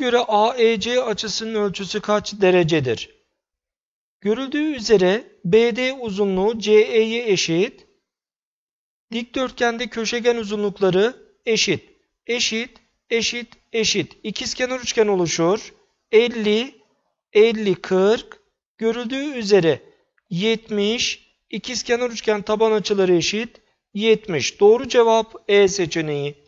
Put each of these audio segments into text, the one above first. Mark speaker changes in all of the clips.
Speaker 1: göre AEC açısının ölçüsü kaç derecedir? Görüldüğü üzere BD uzunluğu CE'ye eşit. Dikdörtgende köşegen uzunlukları eşit. Eşit, eşit, eşit. İkizkenar üçgen oluşur. 50, 50, 40. Görüldüğü üzere 70, İkizkenar üçgen taban açıları eşit 70. Doğru cevap E seçeneği.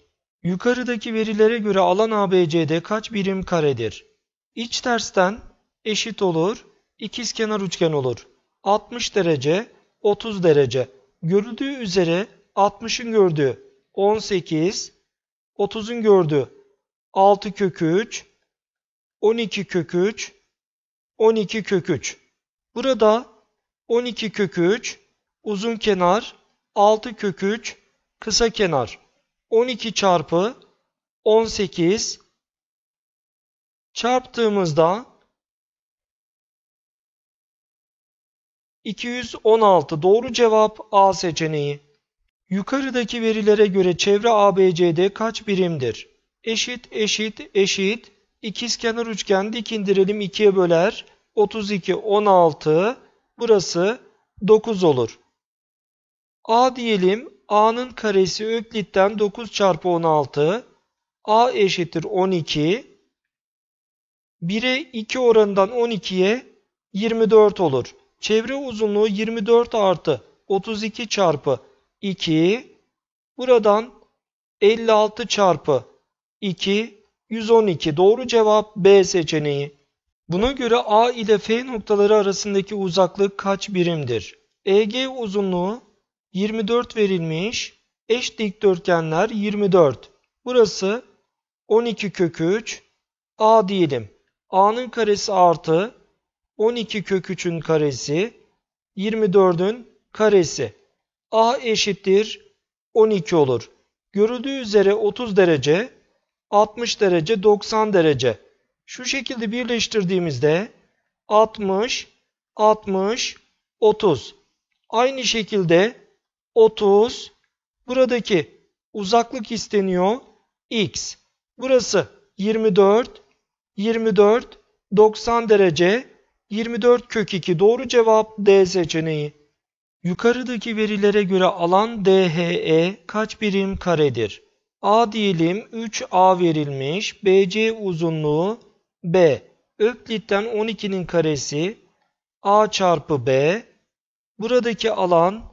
Speaker 1: Yukarıdaki verilere göre alan ABC'de kaç birim karedir? İç tersten eşit olur, ikizkenar üçgen olur. 60 derece, 30 derece. Görüldüğü üzere 60'ın gördüğü 18, 30'un gördüğü 6 kök 3, 12 kök 3, 12 kök 3. Burada 12 kök 3 uzun kenar, 6 kök 3 kısa kenar. 12 çarpı 18 çarptığımızda 216 doğru cevap A seçeneği. Yukarıdaki verilere göre çevre ABCD kaç birimdir? Eşit eşit eşit ikizkenar üçgen dik indirelim 2'ye böler 32 16 burası 9 olur. A diyelim a'nın karesi öklitten 9 çarpı 16 a eşittir 12 1'e 2 oranından 12'ye 24 olur. Çevre uzunluğu 24 artı 32 çarpı 2 buradan 56 çarpı 2 112 doğru cevap B seçeneği. Buna göre A ile F noktaları arasındaki uzaklık kaç birimdir? EG uzunluğu 24 verilmiş. Eş dikdörtgenler 24. Burası 12 kök 3 a diyelim. a'nın karesi artı 12 kök 3'ün karesi 24'ün karesi. a eşittir 12 olur. Görüldüğü üzere 30 derece, 60 derece, 90 derece. Şu şekilde birleştirdiğimizde 60, 60, 30. Aynı şekilde 30. Buradaki uzaklık isteniyor. X. Burası 24. 24. 90 derece. 24 kök 2. Doğru cevap D seçeneği. Yukarıdaki verilere göre alan DHE kaç birim karedir? A diyelim 3A verilmiş. BC uzunluğu B. Öklitten 12'nin karesi A çarpı B. Buradaki alan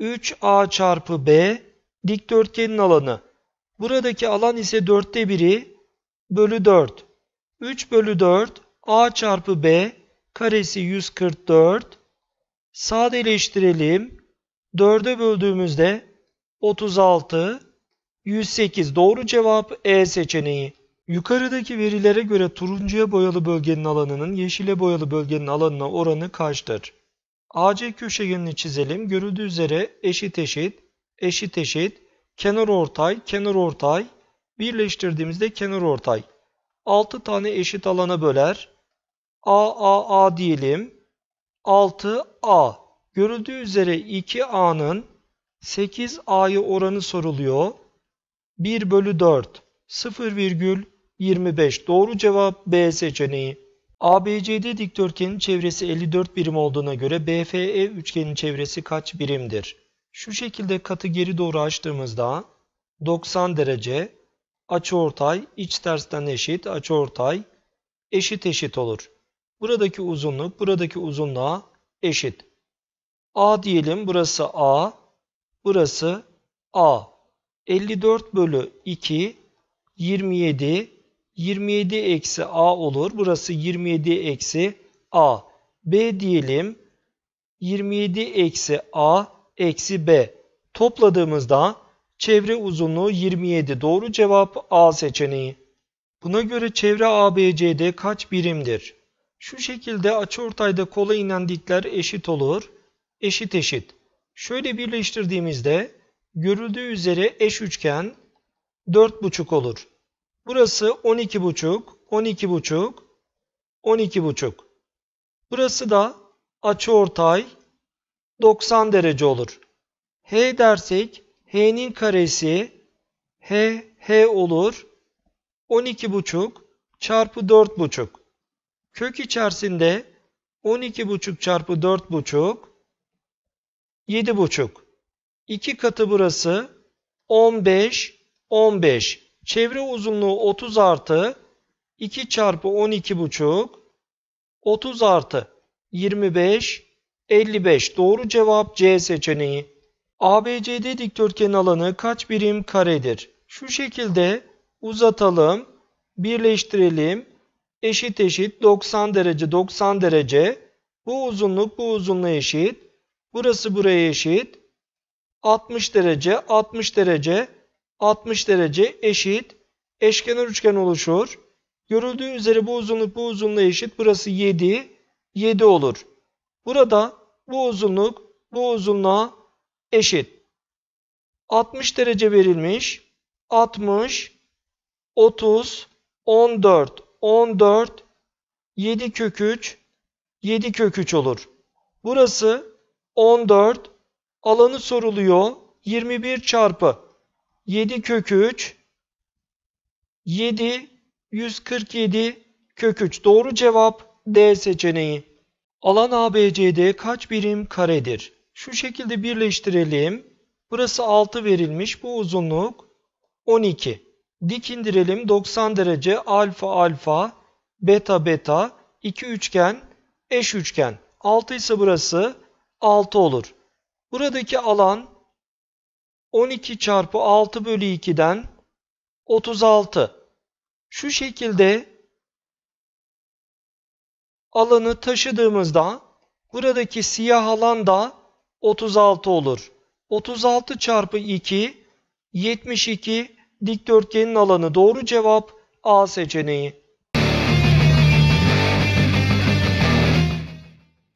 Speaker 1: 3A çarpı B dikdörtgenin alanı. Buradaki alan ise dörtte biri bölü 4. 3 bölü 4 A çarpı B karesi 144. Sadeleştirelim. 4'e böldüğümüzde 36, 108 doğru cevap E seçeneği. Yukarıdaki verilere göre turuncuya boyalı bölgenin alanının yeşile boyalı bölgenin alanına oranı kaçtır? AC köşegenini çizelim. Görüldüğü üzere eşit eşit, eşit eşit, kenar ortay, kenar ortay. Birleştirdiğimizde kenar ortay. 6 tane eşit alana böler. A, A, A diyelim. 6, A. Görüldüğü üzere 2A'nın 8 A'yı oranı soruluyor. 1 bölü 4, 0,25. Doğru cevap B seçeneği. ABCD dikdörtgenin çevresi 54 birim olduğuna göre BFE üçgenin çevresi kaç birimdir? Şu şekilde katı geri doğru açtığımızda 90 derece açıortay iç tersten eşit açıortay eşit eşit olur. Buradaki uzunluk buradaki uzunluğa eşit. A diyelim burası A, burası A. 54 bölü 2, 27 27 eksi a olur. Burası 27 eksi a. b diyelim. 27 eksi a eksi b. Topladığımızda çevre uzunluğu 27. Doğru cevap A seçeneği. Buna göre çevre ABCD kaç birimdir? Şu şekilde açıortayda kola inen dikler eşit olur. Eşit eşit. Şöyle birleştirdiğimizde görüldüğü üzere eş üçgen 4,5 olur. Burası 12.5, 12.5, 12.5. Burası da açı ortay 90 derece olur. H dersek H'nin karesi H H olur. 12.5 çarpı 4.5. Kök içerisinde 12.5 çarpı 4.5, 7.5. 7 2 katı burası 15 15. Çevre uzunluğu 30 artı 2 çarpı 12 buçuk 30 artı 25 55 doğru cevap C seçeneği. ABCD dikdörtgen alanı kaç birim karedir? Şu şekilde uzatalım, birleştirelim. Eşit eşit 90 derece 90 derece. Bu uzunluk bu uzunluğa eşit. Burası buraya eşit. 60 derece 60 derece 60 derece eşit eşkenar üçgen oluşur. Görüldüğü üzere bu uzunluk bu uzunluğa eşit. Burası 7. 7 olur. Burada bu uzunluk bu uzunluğa eşit. 60 derece verilmiş. 60 30 14 14 7 kök 3 7 kök 3 olur. Burası 14 alanı soruluyor. 21 çarpı 7 kökü 3 7 147 kök 3. Doğru cevap D seçeneği. Alan ABCD kaç birim karedir? Şu şekilde birleştirelim. Burası 6 verilmiş. Bu uzunluk 12. Dik indirelim 90 derece alfa alfa beta beta 2 üçgen eş üçgen. 6 ise burası 6 olur. Buradaki alan 12 çarpı 6 bölü 2'den 36. Şu şekilde alanı taşıdığımızda buradaki siyah alan da 36 olur. 36 çarpı 2 72 dikdörtgenin alanı doğru cevap A seçeneği.